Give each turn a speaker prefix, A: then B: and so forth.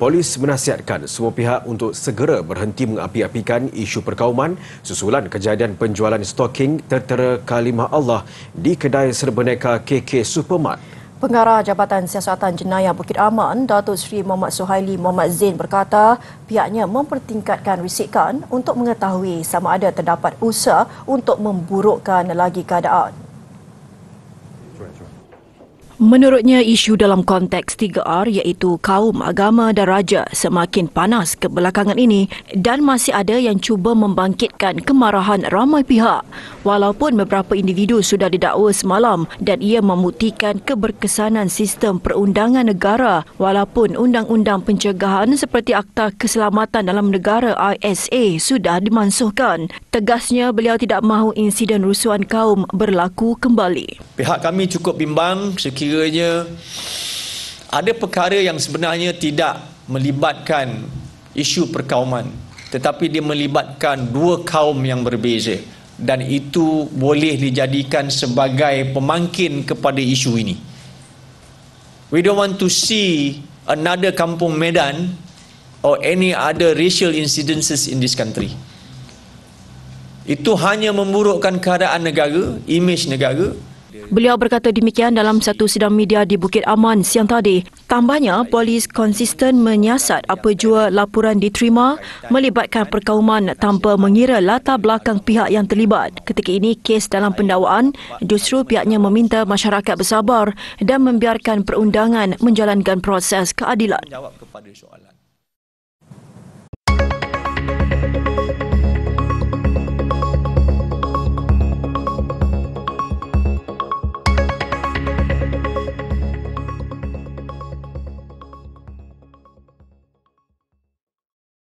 A: Polis menasihatkan semua pihak untuk segera berhenti mengapi-apikan isu perkauman susulan kejadian penjualan stoking tertera kalimah Allah di kedai serbeneka KK Supermart.
B: Pengarah Jabatan Siasatan Jenayah Bukit Aman, Datuk Seri Muhammad Suhaili Muhammad Zain berkata pihaknya mempertingkatkan risikan untuk mengetahui sama ada terdapat usaha untuk memburukkan lagi keadaan. Menurutnya, isu dalam konteks 3R iaitu kaum, agama dan raja semakin panas kebelakangan ini dan masih ada yang cuba membangkitkan kemarahan ramai pihak. Walaupun beberapa individu sudah didakwa semalam dan ia membuktikan keberkesanan sistem perundangan negara walaupun undang-undang pencegahan seperti Akta Keselamatan dalam Negara ISA sudah dimansuhkan. Tegasnya, beliau tidak mahu insiden rusuhan kaum berlaku kembali.
A: Pihak kami cukup bimbang sekiranya sekiranya ada perkara yang sebenarnya tidak melibatkan isu perkauman tetapi dia melibatkan dua kaum yang berbeza dan itu boleh dijadikan sebagai pemangkin kepada isu ini. We don't want to see another Kampung Medan or any other racial incidences in this country. Itu hanya memburukkan keadaan negara, imej negara
B: Beliau berkata demikian dalam satu sidang media di Bukit Aman siang tadi. Tambahnya, polis konsisten menyiasat apa jua laporan diterima melibatkan perkauman tanpa mengira latar belakang pihak yang terlibat. Ketika ini, kes dalam pendakwaan justru pihaknya meminta masyarakat bersabar dan membiarkan perundangan menjalankan proses keadilan.